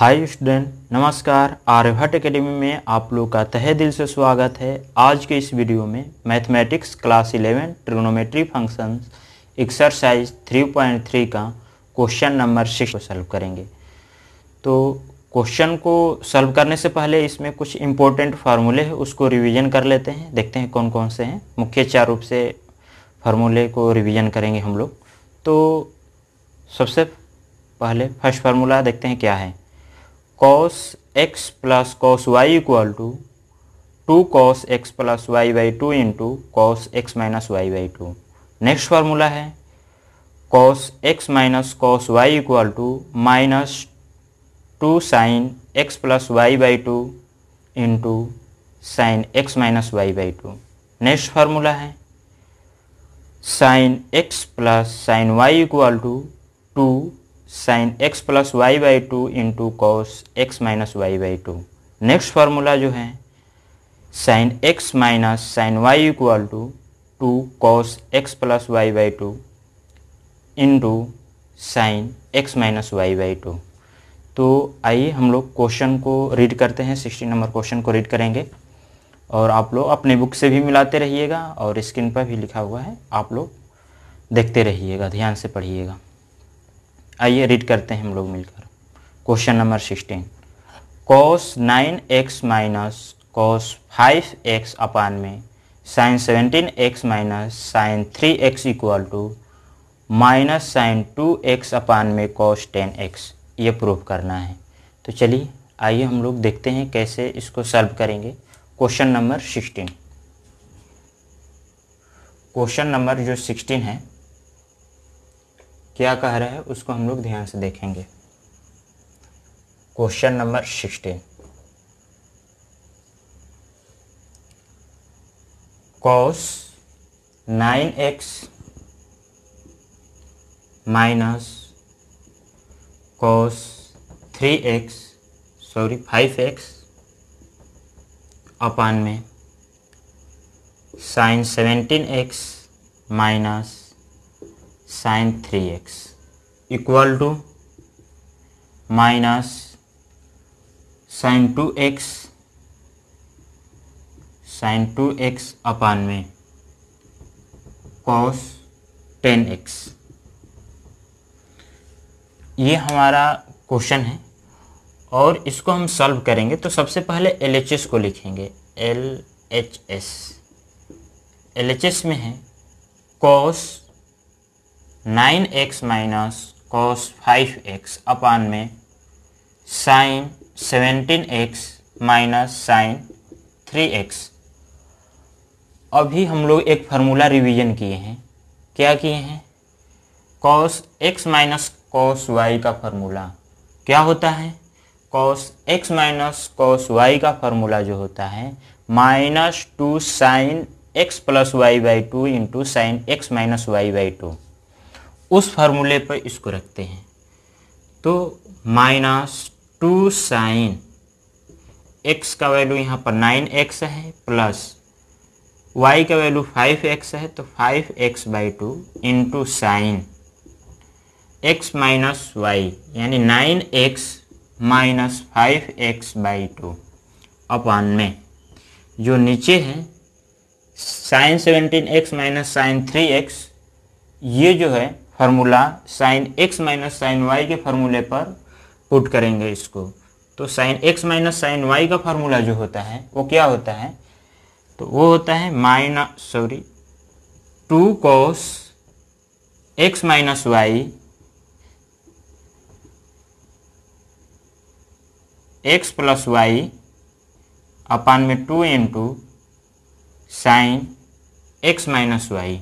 hi student नमस्कार Aryabhata academy academy में आप लोग का तहे दिल से स्वागत है आज के इस वीडियो में mathematics class 11 trigonometry functions exercise 3.3 का क्वेश्चन नंबर सिक्स को सॉल्व करेंगे तो क्वेश्चन को सॉल्व करने से पहले इसमें कुछ इम्पोर्टेंट फार्मूले हैं उसको रिवीजन कर लेते हैं देखते हैं कौन कौन से हैं मुख्य चार रूप से फार्मूले को रिविजन करेंगे हम लोग तो सबसे पहले फर्स्ट फार्मूला देखते हैं क्या है cos x plus cos y equal to two cos x plus y by two into cos x minus y by two next formula है cos x minus cos y equal to minus two sine x plus y by two into sine x minus y by two next formula है sine x plus sine y equal to two sine x plus y by two into cos x minus y by two next formula जो है sine x minus sine y equal to two cos x plus y by two into sine x minus y by two तो आइए हम लोग question को read करते हैं sixty number question को रीड करेंगे और आप लोग अपने बुक से भी मिलाते रहिएगा और स्क्रीन पर भी लिखा हुआ है आप लोग देखते रहिएगा ध्यान से पढ़िएगा आइए रीड करते हैं हम लोग मिलकर question number sixteen cos nine x minus cos five x upon में sine seventeen x minus sine three x equal to minus sine two x upon में कॉस टेन एक्स ये प्रूव करना है तो चलिए आइए हम लोग देखते हैं कैसे इसको सॉल्व करेंगे question number sixteen question number जो सिक्सटीन है क्या कह रहा है उसको हम लोग ध्यान से देखेंगे question number sixteen cos nine x minus cos three x sorry five x upon में sine seventeen x minus sine three x equal to minus sine two x sine two x upon में cos ten x ये हमारा question है और इसको हम solve करेंगे तो सबसे पहले एल एच एस को लिखेंगे L H S L H S में है cos nine x minus cos five x upon में sine seventeen x minus sine three x अभी हम लोग एक फार्मूला रिवीजन किए हैं क्या किए हैं cos x minus cos y का फार्मूला क्या होता है cos x minus cos y का फार्मूला जो होता है minus two sine x plus y by two into sine x minus y by two उस फार्मूले पर इसको रखते हैं तो माइनस टू साइन एक्स का वैल्यू यहाँ पर नाइन एक्स है प्लस वाई का वैल्यू फाइव एक्स है तो five x by two into sine x minus y यानी nine x minus five x by two upon में जो नीचे है sine seventeen x minus sine three x ये जो है formula sine x minus sine y के फार्मूले पर पुट करेंगे इसको तो sine x minus sine y का फार्मूला जो होता है वो क्या होता है तो वो होता है minus sorry two cos x minus y x plus y upon में two into sine x minus y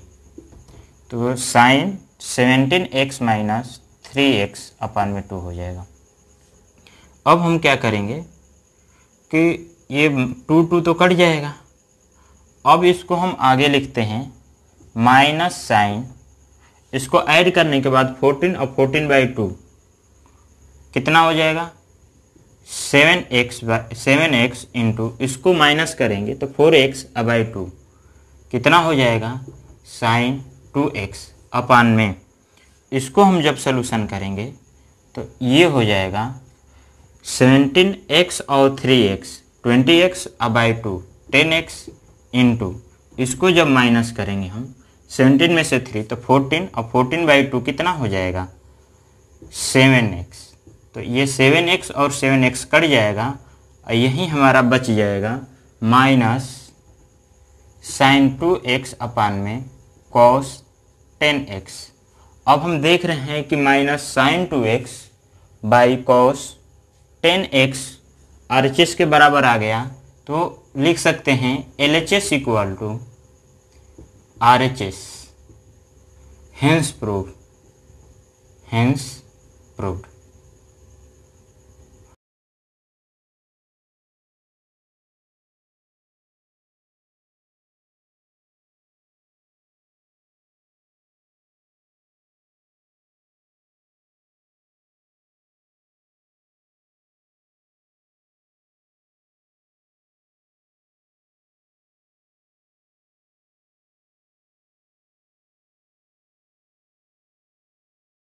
तो sine seventeen x minus three x upon में टू हो जाएगा अब हम क्या करेंगे कि ये टू टू तो कट जाएगा अब इसको हम आगे लिखते हैं माइनस साइन इसको ऐड करने के बाद फोर्टीन और फोर्टीन बाई टू कितना हो जाएगा seven x by seven x into इसको माइनस करेंगे तो फोर एक्स बाई टू कितना हो जाएगा साइन टू एक्स अपान में इसको हम जब सोल्यूशन करेंगे तो ये हो जाएगा सेवेंटीन एक्स और three x twenty x by two ten x into इसको जब माइनस करेंगे हम सेवेंटीन में से थ्री तो फोर्टीन और फोर्टीन बाई टू कितना हो जाएगा सेवन एक्स तो ये सेवन एक्स और सेवन एक्स कट जाएगा और यही हमारा बच जाएगा minus sine two x upon में कॉस टेन एक्स अब हम देख रहे हैं कि minus sine two x by cos ten x R H S के बराबर आ गया तो लिख सकते हैं L H S equal to R H S hence prove hence proved